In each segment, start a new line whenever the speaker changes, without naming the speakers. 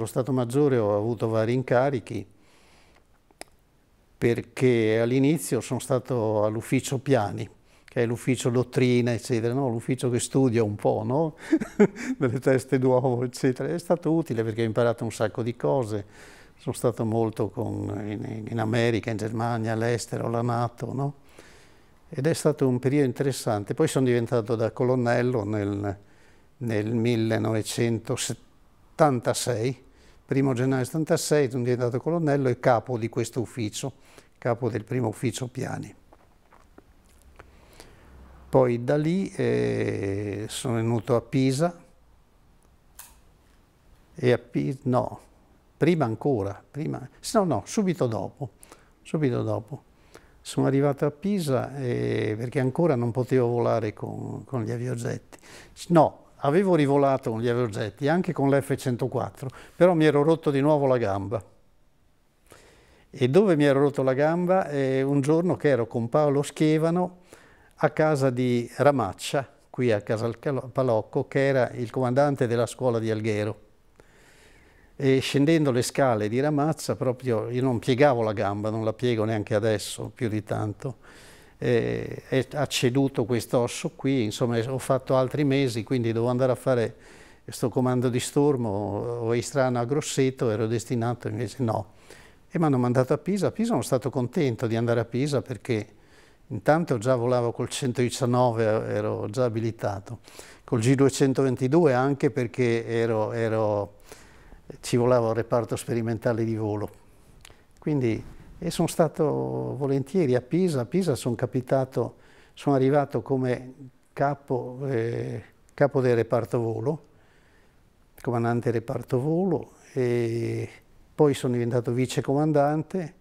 Lo Stato Maggiore ho avuto vari incarichi perché all'inizio sono stato all'ufficio piani, che è l'ufficio dottrina, eccetera, no? l'ufficio che studia un po', no? delle teste d'uovo, eccetera. È stato utile perché ho imparato un sacco di cose. Sono stato molto con, in, in, America, in Germania, all'estero, alla Nato, no? Ed è stato un periodo interessante. Poi sono diventato da colonnello nel, nel 1976, 1 gennaio 76 sono diventato colonnello e capo di questo ufficio, capo del primo ufficio Piani. Poi da lì eh, sono venuto a Pisa, e a Pisa, no, prima ancora, prima, no, no, subito dopo, subito dopo. Sono arrivato a Pisa e, eh, perché ancora non potevo volare con, con gli aviogetti. No, avevo rivolato con gli aerogetti anche con l'F-104, però mi ero rotto di nuovo la gamba. E dove mi ero rotto la gamba? Eh, un giorno che ero con Paolo Schevano a casa di Ramaccia, qui a Casal Palocco, che era il comandante della scuola di Alghero. E scendendo le scale di Ramazza proprio io non piegavo la gamba, non la piego neanche adesso più di tanto eh, ha ceduto questo osso qui, insomma ho fatto altri mesi, quindi devo andare a fare questo comando di stormo o Istrano a Grosseto, ero destinato invece no. E mi hanno mandato a Pisa, a Pisa sono stato contento di andare a Pisa perché intanto già volavo col 119, eh, ero già abilitato, col G222 anche perché ero, ero, ci volava al reparto sperimentale di volo. Quindi e sono stato volentieri a Pisa. A Pisa sono capitato, sono arrivato come capo, eh, capo del reparto volo, comandante reparto volo, e poi sono diventato vicecomandante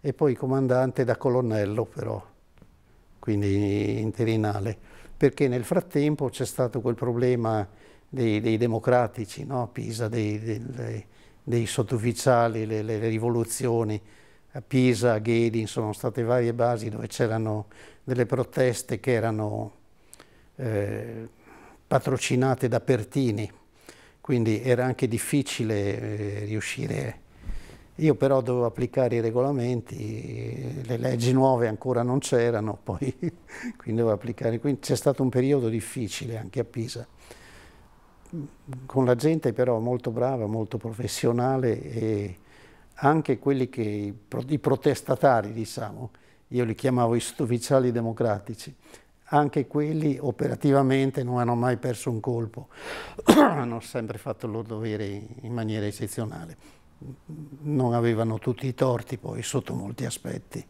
e poi comandante da colonnello però, quindi interinale, perché nel frattempo c'è stato quel problema dei, dei democratici no? a Pisa, dei, dei, dei sottufficiali, le, le rivoluzioni, a Pisa, a Ghedi, sono state varie basi dove c'erano delle proteste che erano eh, patrocinate da Pertini, quindi era anche difficile eh, riuscire. Io però dovevo applicare i regolamenti, le leggi nuove ancora non c'erano, poi quindi dovevo applicare. Quindi c'è stato un periodo difficile anche a Pisa, con la gente però molto brava, molto professionale e anche quelli che, i protestatari, diciamo, io li chiamavo i stufficiali democratici, anche quelli operativamente non hanno mai perso un colpo, hanno sempre fatto il loro dovere in maniera eccezionale. Non avevano tutti i torti poi sotto molti aspetti,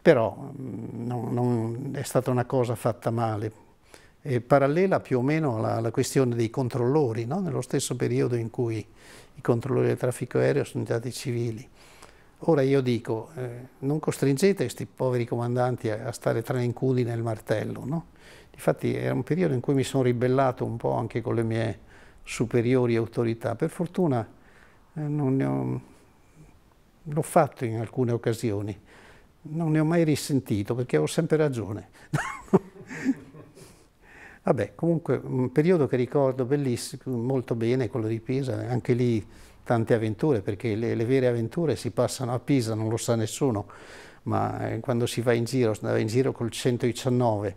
però mm, non, non è stata una cosa fatta male. E parallela più o meno alla, alla questione dei controllori, no? nello stesso periodo in cui i controllori del traffico aereo sono diventati civili. Ora io dico, eh, non costringete questi poveri comandanti a, a stare tra l'incudi nel martello, no? Infatti era un periodo in cui mi sono ribellato un po' anche con le mie superiori autorità. Per fortuna eh, l'ho fatto in alcune occasioni, non ne ho mai risentito perché avevo sempre ragione. Vabbè, comunque un periodo che ricordo bellissimo, molto bene, quello di Pisa, anche lì tante avventure, perché le, le vere avventure si passano a Pisa, non lo sa nessuno, ma eh, quando si va in giro, si andava in giro col 119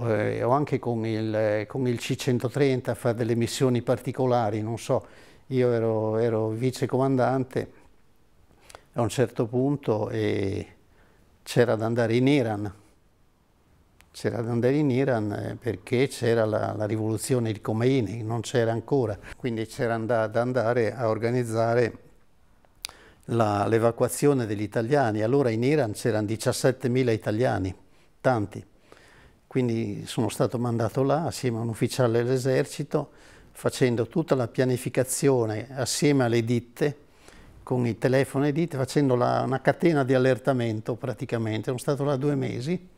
eh, o anche con il, eh, con il C-130 a fare delle missioni particolari, non so, io ero, ero vicecomandante a un certo punto e c'era da andare in Iran, c'era Dandeli in Iran eh, perché c'era la, la, rivoluzione di Khomeini, non c'era ancora, quindi c'era da, da andare a organizzare l'evacuazione degli italiani. Allora in Iran c'erano 17.000 italiani, tanti. Quindi sono stato mandato là assieme a un ufficiale dell'esercito facendo tutta la pianificazione assieme alle ditte, con i telefoni e facendo la, una catena di allertamento praticamente. Sono stato là due mesi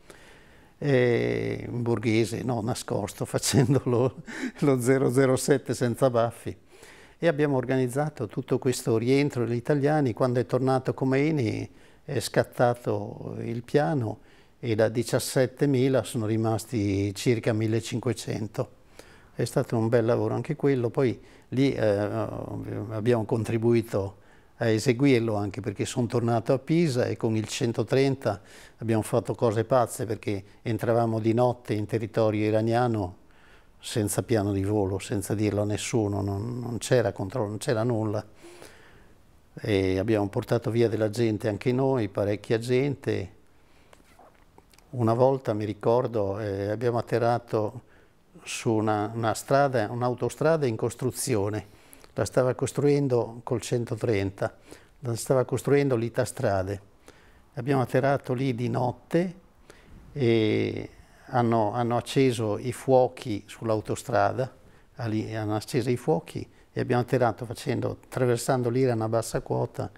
eh, in borghese, no, nascosto, facendo lo, lo 007 senza baffi. E abbiamo organizzato tutto questo rientro degli italiani. Quando è tornato Comeini è scattato il piano e da 17.000 sono rimasti circa 1.500. È stato un bel lavoro anche quello. Poi lì eh, abbiamo contribuito a eseguirlo anche perché sono tornato a Pisa e con il 130 abbiamo fatto cose pazze perché entravamo di notte in territorio iraniano senza piano di volo, senza dirlo a nessuno, non, non c'era controllo, non c'era nulla. E abbiamo portato via della gente anche noi, parecchia gente. Una volta mi ricordo eh, abbiamo atterrato su una, una strada, un'autostrada in costruzione la stava costruendo col 130, la stava costruendo l'Itastrade. Abbiamo atterrato lì di notte e hanno, hanno acceso i fuochi sull'autostrada, ah, hanno acceso i fuochi e abbiamo atterrato facendo, attraversando l'Iran a bassa quota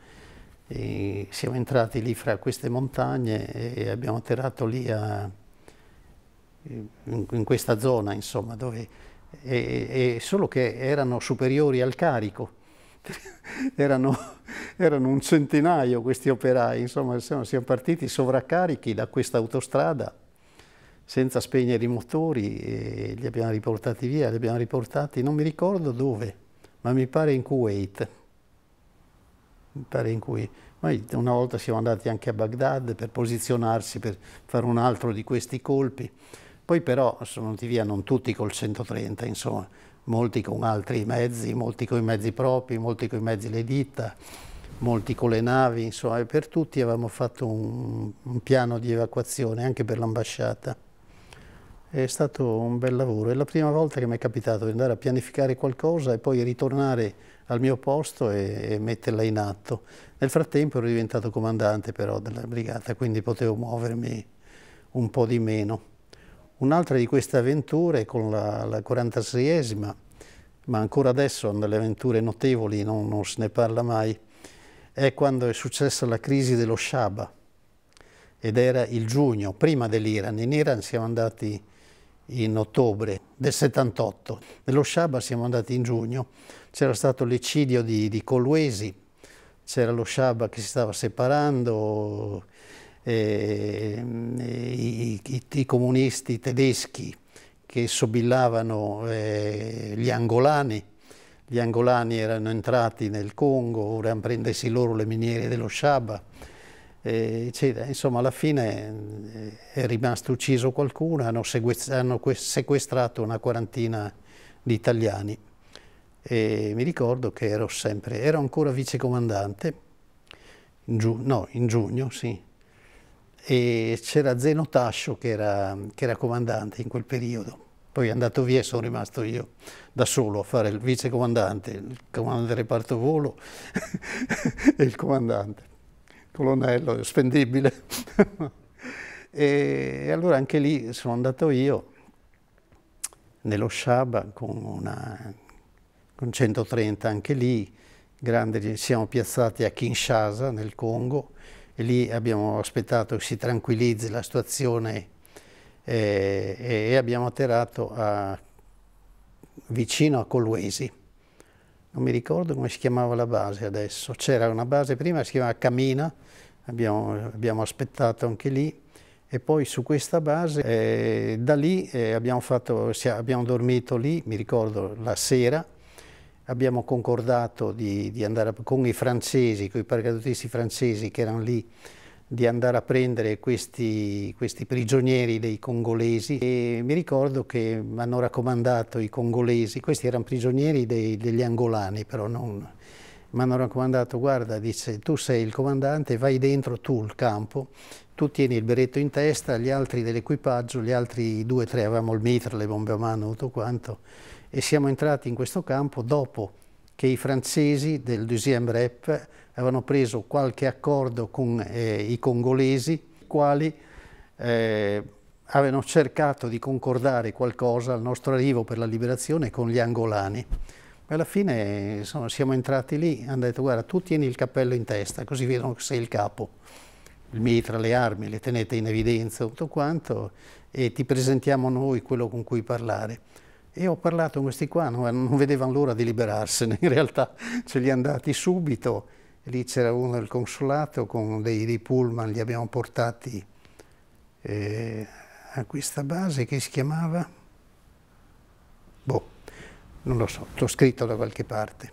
e siamo entrati lì fra queste montagne e abbiamo atterrato lì a, in, in questa zona insomma dove e, e solo che erano superiori al carico. Erano, erano, un centinaio questi operai, insomma siamo, siamo partiti sovraccarichi da questa autostrada senza spegnere i motori e li abbiamo riportati via, li abbiamo riportati non mi ricordo dove, ma mi pare in Kuwait. Mi pare in Kuwait. Noi una volta siamo andati anche a Baghdad per posizionarsi, per fare un altro di questi colpi. Poi però sono andati via non tutti col 130, insomma, molti con altri mezzi, molti con i mezzi propri, molti con i mezzi le ditta, molti con le navi, insomma, e per tutti avevamo fatto un, un piano di evacuazione anche per l'ambasciata. È stato un bel lavoro, è la prima volta che mi è capitato di andare a pianificare qualcosa e poi ritornare al mio posto e, e metterla in atto. Nel frattempo ero diventato comandante però della brigata, quindi potevo muovermi un po' di meno. Un'altra di queste avventure è con la, la 46esima, ma ancora adesso delle avventure notevoli non, non se ne parla mai, è quando è successa la crisi dello Shaba ed era il giugno, prima dell'Iran. In Iran siamo andati in ottobre del 78, nello Shaba siamo andati in giugno, c'era stato l'eccidio di, di Coluesi, c'era lo Shaba che si stava separando, eh, i, i, comunisti tedeschi che sobillavano eh, gli angolani, gli angolani erano entrati nel Congo, volevano prendersi loro le miniere dello Sciaba, eh, eccetera. Insomma, alla fine eh, è rimasto ucciso qualcuno, hanno, hanno sequestrato una quarantina di italiani. E mi ricordo che ero sempre, ero ancora vicecomandante, in giu no, in giugno, sì, e c'era Zeno Tascio che era, che era, comandante in quel periodo. Poi è andato via e sono rimasto io da solo a fare il vice comandante, il comandante del reparto volo e il comandante, colonnello, spendibile. e, e allora anche lì sono andato io nello Shaba, con, una, con 130 anche lì, grande, siamo piazzati a Kinshasa nel Congo e lì abbiamo aspettato che si tranquillizzi la situazione eh, e, e abbiamo atterrato a, vicino a Colwesi. Non mi ricordo come si chiamava la base adesso. C'era una base prima che si chiamava Camina, abbiamo, abbiamo aspettato anche lì e poi su questa base, eh, da lì eh, abbiamo, fatto, abbiamo dormito lì, mi ricordo, la sera abbiamo concordato di, di andare a, con i francesi, con i paracadutisti francesi che erano lì, di andare a prendere questi, questi prigionieri dei congolesi e mi ricordo che mi hanno raccomandato i congolesi, questi erano prigionieri dei, degli angolani però non, mi hanno raccomandato guarda dice tu sei il comandante vai dentro tu il campo tu tieni il berretto in testa, gli altri dell'equipaggio, gli altri due o tre avevamo il mitra, le bombe a mano, tutto quanto e siamo entrati in questo campo dopo che i francesi del Deuxième Rep avevano preso qualche accordo con eh, i congolesi, i quali eh, avevano cercato di concordare qualcosa al nostro arrivo per la liberazione con gli angolani. Alla fine insomma, siamo entrati lì, hanno detto guarda tu tieni il cappello in testa così vedono che sei il capo, il mitra, le armi le tenete in evidenza, tutto quanto e ti presentiamo noi quello con cui parlare. E ho parlato con questi qua, non, vedevano l'ora di liberarsene, in realtà ce li andati subito. Lì c'era uno del consolato con dei, dei pullman, li abbiamo portati eh, a questa base che si chiamava... Boh, non lo so, l'ho scritto da qualche parte.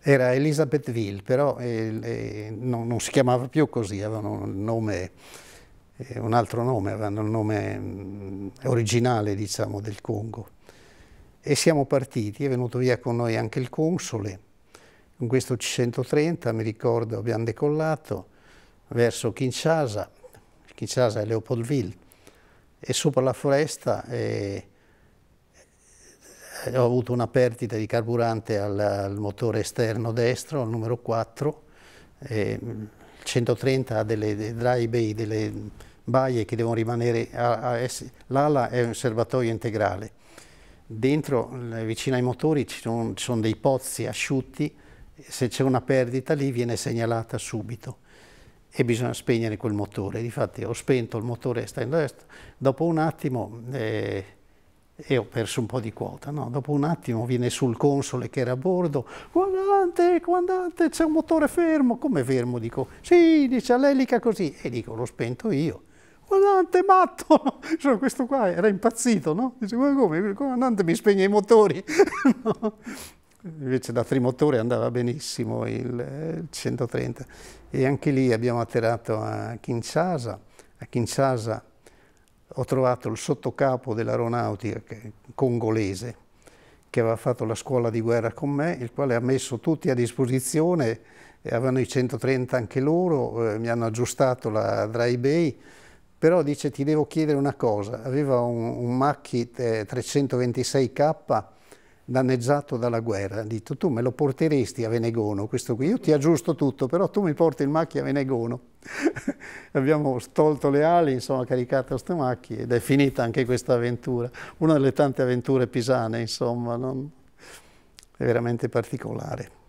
Era Elizabethville, però eh, eh, no, non si chiamava più così, avevano un nome eh, un altro nome, avevano il nome mm, originale diciamo, del Congo. E siamo partiti, è venuto via con noi anche il console, con questo C-130, mi ricordo, abbiamo decollato verso Kinshasa, Kinshasa è Leopoldville, e sopra la foresta eh, eh, ho avuto una perdita di carburante al, al motore esterno destro, al numero 4, eh, il 130 ha delle dei bay, delle baie che devono rimanere, l'ala è un serbatoio integrale. Dentro, vicino ai motori, ci sono, ci sono dei pozzi asciutti, se c'è una perdita lì viene segnalata subito e bisogna spegnere quel motore. Difatti ho spento il motore esterno, dopo un attimo eh, e ho perso un po' di quota, no? dopo un attimo viene sul console che era a bordo, guardate, comandante, c'è un motore fermo, come fermo? Dico, sì, dice l'elica così, e dico, l'ho spento io comandante matto, cioè, questo qua era impazzito, no? Dice, ma come, il comandante mi spegne i motori, no? Invece da trimotore andava benissimo il, 130 e anche lì abbiamo atterrato a Kinshasa, a Kinshasa ho trovato il sottocapo dell'aeronautica congolese che aveva fatto la scuola di guerra con me, il quale ha messo tutti a disposizione, avevano i 130 anche loro, eh, mi hanno aggiustato la dry bay, però dice ti devo chiedere una cosa, aveva un, un Macchi 326K eh, danneggiato dalla guerra, ha detto tu me lo porteresti a Venegono questo qui, io ti aggiusto tutto, però tu mi porti il Macchi a Venegono. Abbiamo tolto le ali, insomma caricato queste Macchi ed è finita anche questa avventura, una delle tante avventure pisane insomma, non... è veramente particolare.